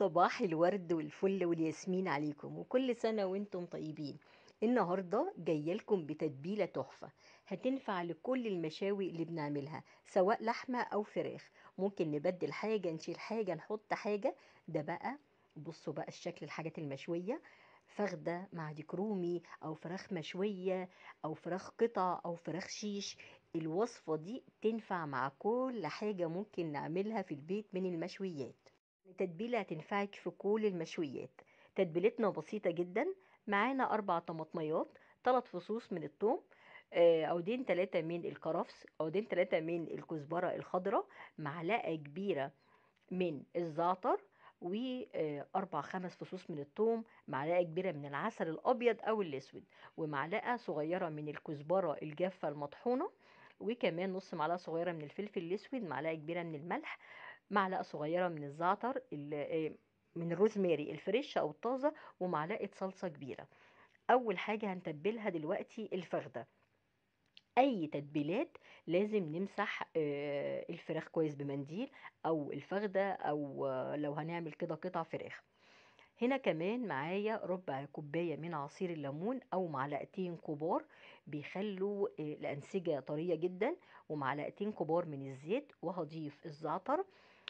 صباح الورد والفل والياسمين عليكم وكل سنة وانتم طيبين النهاردة جاية لكم بتتبيلة تحفة هتنفع لكل المشاوي اللي بنعملها سواء لحمة أو فراخ ممكن نبدل حاجة نشيل حاجة نحط حاجة ده بقى بصوا بقى الشكل الحاجات المشوية فخدة مع ديك رومي أو فراخ مشوية أو فراخ قطع أو فراخ شيش الوصفة دي تنفع مع كل حاجة ممكن نعملها في البيت من المشويات التتبيلة هتنفعك في كل المشويات تتبيلتنا بسيطة جدا معانا أربع طماطميات ثلاث فصوص من الثوم اودين آه، عودين تلاتة من الكرفس عودين تلاتة من الكزبرة الخضراء معلقة كبيرة من الزعتر واربع آه، خمس فصوص من الثوم معلقه كبيره من العسل الابيض او الاسود ومعلقه صغيره من الكزبره الجافه المطحونه وكمان نص معلقه صغيره من الفلفل الاسود معلقه كبيره من الملح معلقه صغيره من الزعتر آه، من الروزماري الفريش او الطازه ومعلقه صلصه كبيره اول حاجه هنتبلها دلوقتي الفخده اي تتبيلات لازم نمسح آه، الفراخ كويس بمنديل او الفخده او آه، لو هنعمل كده قطع فراخ هنا كمان معايا ربع كوبايه من عصير الليمون او معلقتين كبار بيخلوا الانسجه طريه جدا ومعلقتين كبار من الزيت وهضيف الزعتر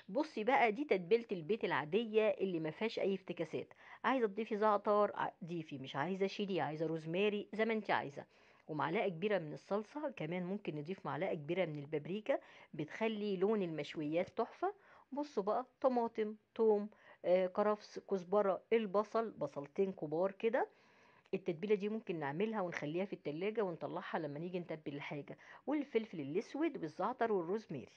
بصي بقى دي تتبيله البيت العاديه اللي ما فيهاش اي افتكاسات عايزه تضيفي زعتر ضيفي مش عايزه شيلي عايزه روزماري زي ما انت عايزه ومعلقه كبيره من الصلصه كمان ممكن نضيف معلقه كبيره من البابريكا بتخلي لون المشويات تحفه بصوا بقى طماطم توم آه، كرفس كزبره البصل بصلتين كبار كده التتبيله دي ممكن نعملها ونخليها في التلاجة ونطلعها لما نيجي نتبل الحاجه والفلفل الاسود والزعتر والروزماري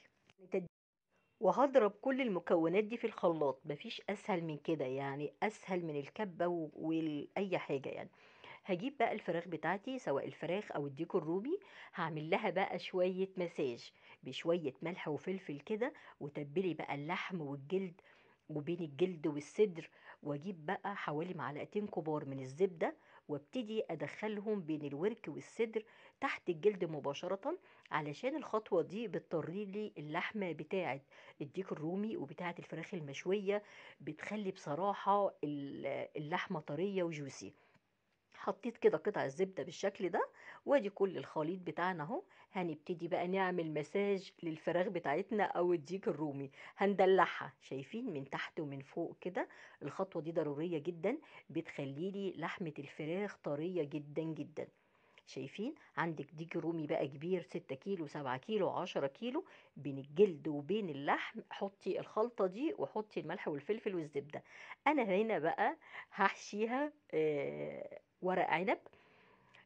وهضرب كل المكونات دي في الخلاط مفيش اسهل من كده يعني اسهل من الكبه واي حاجه يعني هجيب بقى الفراخ بتاعتي سواء الفراخ او الديك الرومي هعمل لها بقى شويه مساج بشويه ملح وفلفل كده وتبلي بقى اللحم والجلد وبين الجلد والصدر واجيب بقى حوالي معلقتين كبار من الزبده وابتدي ادخلهم بين الورك والصدر تحت الجلد مباشرة علشان الخطوة دي بتطري لي اللحمة بتاعة الديك الرومي وبتاعة الفراخ المشوية بتخلي بصراحة اللحمة طرية وجوسي حطيت كده قطع الزبدة بالشكل ده وادي كل الخليط بتاعنا اهو هنبتدي بقى نعمل مساج للفراخ بتاعتنا او الديك الرومي هندلعها شايفين من تحت ومن فوق كده الخطوة دي ضرورية جدا بتخليلي لحمة الفراخ طرية جدا جدا شايفين عندك ديك رومي بقى كبير 6 كيلو 7 كيلو 10 كيلو بين الجلد وبين اللحم حطي الخلطة دي وحطي الملح والفلفل والزبدة أنا هنا بقى هحشيها آه ورق عنب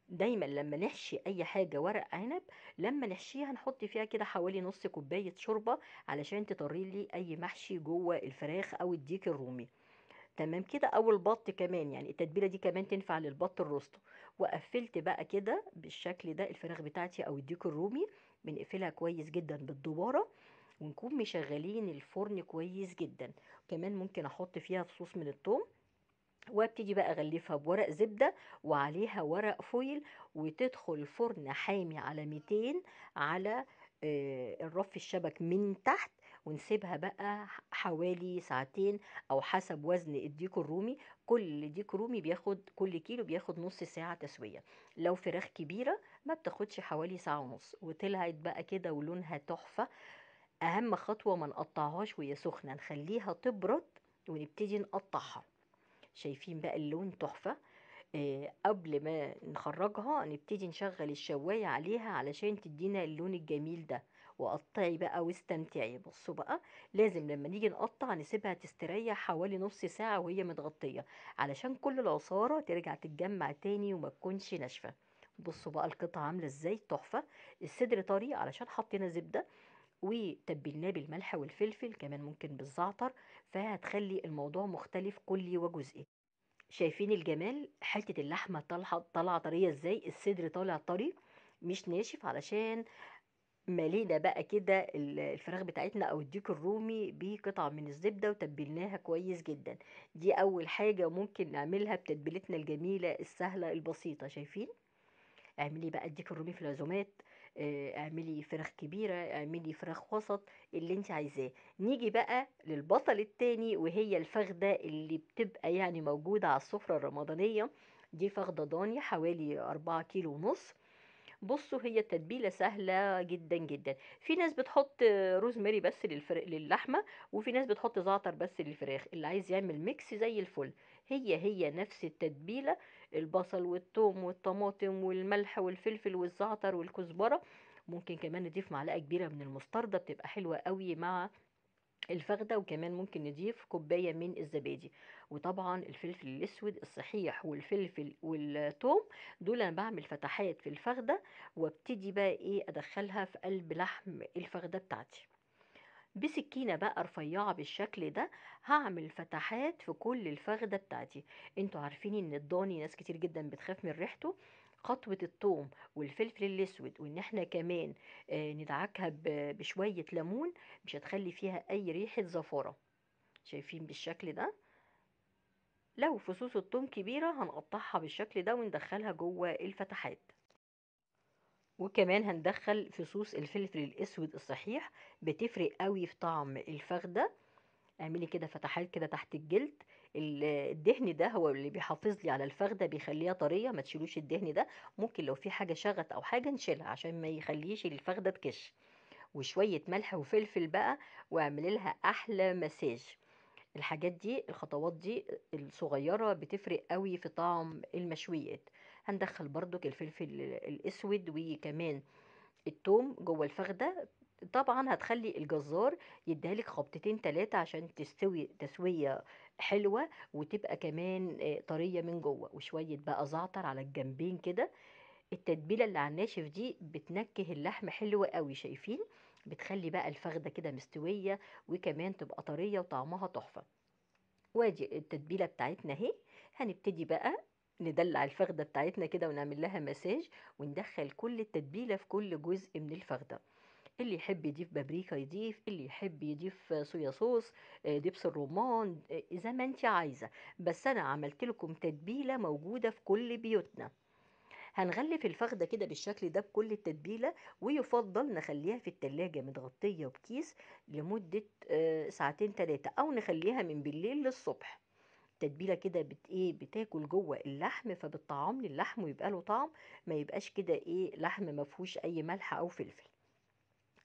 دايما لما نحشي اي حاجة ورق عنب لما نحشيها نحط فيها كده حوالي نص كوباية شوربة علشان تطري لي اي محشي جوه الفراخ او الديك الرومي تمام كده او البط كمان يعني التتبيله دي كمان تنفع للبط الروستو وقفلت بقى كده بالشكل ده الفراخ بتاعتي او الديك الرومي بنقفلها كويس جدا بالدباره ونكون مشغلين الفرن كويس جدا كمان ممكن احط فيها فصوص من الثوم وابتدي بقى اغلفها بورق زبده وعليها ورق فويل وتدخل الفرن حامي على 200 على آه، الرف الشبك من تحت ونسيبها بقى حوالي ساعتين او حسب وزن الديك الرومي كل ديك رومي بياخد كل كيلو بياخد نص ساعه تسويه لو فراخ كبيره ما بتاخدش حوالي ساعه ونص وطلعت بقى كده ولونها تحفه اهم خطوه ما نقطعهاش وهي سخنه نخليها تبرد ونبتدي نقطعها شايفين بقى اللون تحفة آه قبل ما نخرجها نبتدي نشغل الشواية عليها علشان تدينا اللون الجميل ده وقطعي بقى واستمتعي بصوا بقى لازم لما نيجي نقطع نسيبها تستريح حوالي نص ساعة وهي متغطية علشان كل العصارة ترجع تتجمع تاني وما تكونش ناشفة بصوا بقى القطعة عاملة ازاي تحفة الصدر طري علشان حطينا زبدة وتبلناه بالملح والفلفل كمان ممكن بالزعتر فهتخلي الموضوع مختلف كلي وجزئي شايفين الجمال حته اللحمه طالعه طالعه طريه ازاي الصدر طالع طري مش ناشف علشان ملينا بقى كده الفراخ بتاعتنا او الديك الرومي بقطعه من الزبده وتبلناها كويس جدا دي اول حاجه ممكن نعملها بتتبيلتنا الجميله السهله البسيطه شايفين اعملي بقى الديك الرومي في العزومات آه، اعملي فراخ كبيرة اعملي فراخ وسط اللي انت عايزاه نيجي بقى للبطل التاني وهي الفخدة اللي بتبقى يعني موجودة على السفرة الرمضانية دي فخدة ضاني حوالي أربعة كيلو ونص بصوا هي التتبيلة سهلة جدا جدا في ناس بتحط روزماري بس للفر... للحمة وفي ناس بتحط زعتر بس للفراخ اللي عايز يعمل ميكس زي الفل هي هي نفس التتبيلة البصل والثوم والطماطم والملح والفلفل والزعتر والكزبرة ممكن كمان نضيف معلقة كبيرة من المستردة بتبقى حلوة قوي مع الفخده وكمان ممكن نضيف كوبايه من الزبادي وطبعا الفلفل الاسود الصحيح والفلفل والثوم دول انا بعمل فتحات في الفخده وابتدي بقى ايه ادخلها في قلب لحم الفخده بتاعتي بسكينة بقى رفيعة بالشكل ده هعمل فتحات في كل الفخدة بتاعتي انتوا عارفين ان الضاني ناس كتير جدا بتخاف من ريحته خطوة الثوم والفلفل الاسود وان احنا كمان آه، ندعكها بشوية ليمون مش هتخلي فيها اي ريحة زفاره شايفين بالشكل ده لو فصوص الثوم كبيرة هنقطعها بالشكل ده وندخلها جوه الفتحات وكمان هندخل فصوص الفلفل الاسود الصحيح بتفرق قوي في طعم الفخده اعملي كده فتحات كده تحت الجلد الدهن ده هو اللي بيحافظ لي على الفخده بيخليها طريه ما تشيلوش الدهن ده ممكن لو في حاجه شغت او حاجه نشيلها عشان ما يخليش الفخده تكش وشويه ملح وفلفل بقى واعمل لها احلى مساج الحاجات دي الخطوات دي الصغيره بتفرق قوي في طعم المشويات هندخل بردك الفلفل الاسود وكمان التوم جوه الفخده طبعا هتخلي الجزار يديهالك خبطتين تلاتة عشان تستوي تسوية حلوة وتبقى كمان آه، طرية من جوه وشوية بقى زعتر على الجنبين كده التتبيله اللي على الناشف دي بتنكه اللحم حلوة قوي شايفين بتخلي بقى الفخده كده مستويه وكمان تبقى طريه وطعمها تحفه وادي التتبيله بتاعتنا اهي هنبتدي بقى ندلع الفخده بتاعتنا كده ونعمل لها مساج وندخل كل التتبيله في كل جزء من الفخده اللي يحب يضيف بابريكا يضيف اللي يحب يضيف صويا صوص آه، دبس الرمان آه، زي ما انت عايزه بس انا عملت لكم تتبيله موجوده في كل بيوتنا هنغلف الفخده كده بالشكل ده بكل التتبيله ويفضل نخليها في التلاجة متغطيه بكيس لمده آه، ساعتين ثلاثه او نخليها من بالليل للصبح التتبيله كده بت ايه بتاكل جوه اللحم فبتطعم لي اللحم ويبقى له طعم ما يبقاش كده ايه لحم ما فيهوش اي ملح او فلفل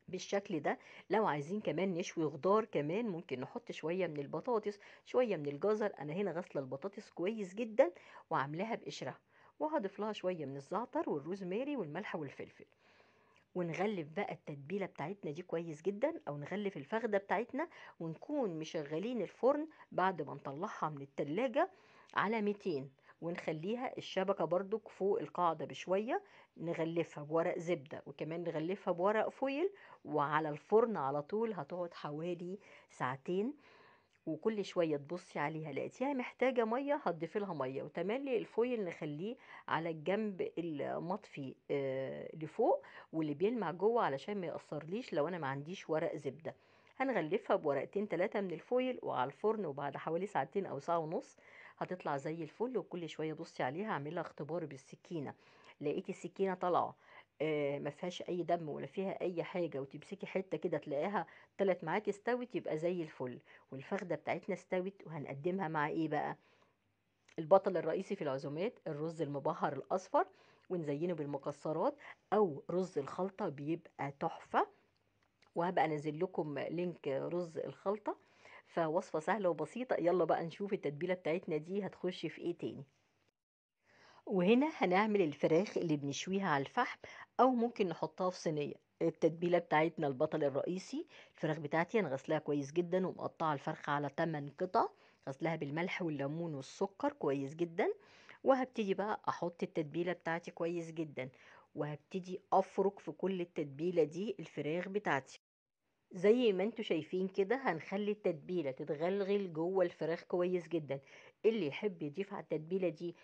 بالشكل ده لو عايزين كمان نشوي خضار كمان ممكن نحط شوية من البطاطس شوية من الجزر أنا هنا غسل البطاطس كويس جدا وعملها بقشرها وهضيف لها شوية من الزعتر والروزماري والملح والفلفل ونغلف بقى التتبيله بتاعتنا دي كويس جدا او نغلف الفخده بتاعتنا ونكون مشغلين الفرن بعد ما نطلعها من التلاجة على 200 ونخليها الشبكة برضو فوق القاعدة بشوية نغلفها بورق زبدة وكمان نغلفها بورق فويل وعلى الفرن على طول هتقعد حوالي ساعتين وكل شويه تبصي عليها لقيتيها محتاجه ميه هتضيفي لها ميه وتملي الفويل نخليه على الجنب المطفي آه، لفوق واللي بيلمع جوه علشان ما ليش لو انا ما عنديش ورق زبده هنغلفها بورقتين ثلاثة من الفويل وعلى الفرن وبعد حوالي ساعتين أو ساعة ونص هتطلع زي الفل وكل شوية بصي عليها اعملها اختبار بالسكينة لقيتي السكينة طالعة آه، ما فيهاش اي دم ولا فيها اي حاجه وتمسكي حته كده تلاقيها طلعت معاكي استوت يبقى زي الفل والفخده بتاعتنا استوت وهنقدمها مع ايه بقى البطل الرئيسي في العزومات الرز المبهر الاصفر ونزينه بالمكسرات او رز الخلطه بيبقى تحفه وهبقى انزل لكم لينك رز الخلطه فوصفه سهله وبسيطه يلا بقى نشوف التتبيله بتاعتنا دي هتخش في ايه تاني وهنا هنعمل الفراخ اللي بنشويها على الفحم او ممكن نحطها في صينيه التتبيله بتاعتنا البطل الرئيسي الفراخ بتاعتي انا غسلها كويس جدا ومقطعه الفرخه على 8 قطع غسلها بالملح والليمون والسكر كويس جدا وهبتدي بقى احط التتبيله بتاعتي كويس جدا وهبتدي افرك في كل التتبيله دي الفراخ بتاعتي زي ما انتوا شايفين كده هنخلي التتبيله تتغلغل جوه الفراخ كويس جدا اللي يحب يضيف على التتبيله دي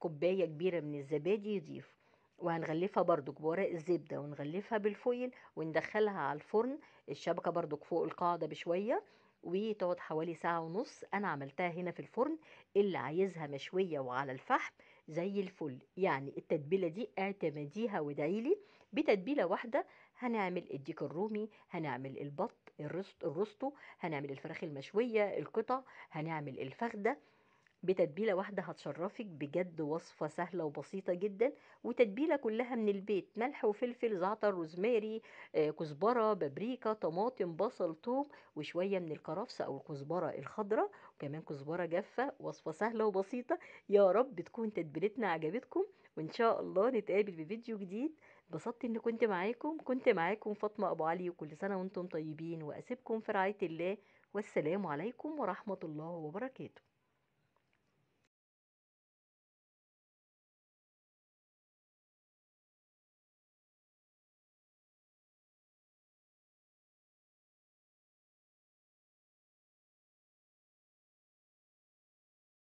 كوباية كبيرة من الزبادي يضيف وهنغلفها برضو بورق الزبدة ونغلفها بالفويل وندخلها على الفرن الشبكة برضو فوق القاعدة بشوية وتقعد حوالي ساعة ونص أنا عملتها هنا في الفرن اللي عايزها مشوية وعلى الفحم زي الفل يعني التتبيلة دي اعتمديها ودعيلي بتتبيلة واحدة هنعمل الديك الرومي هنعمل البط الرست الرستو هنعمل الفراخ المشوية القطع هنعمل الفخدة بتتبيله واحده هتشرفك بجد وصفه سهله وبسيطه جدا وتتبيله كلها من البيت ملح وفلفل زعتر روزماري آه، كزبره بابريكا طماطم بصل ثوم وشويه من الكرفس او الكزبره الخضراء وكمان كزبره جافه وصفه سهله وبسيطه يا رب تكون تتبيلتنا عجبتكم وان شاء الله نتقابل بفيديو جديد اتبسطت ان كنت معاكم كنت معاكم فاطمه ابو علي وكل سنه وانتم طيبين واسيبكم في رعايه الله والسلام عليكم ورحمه الله وبركاته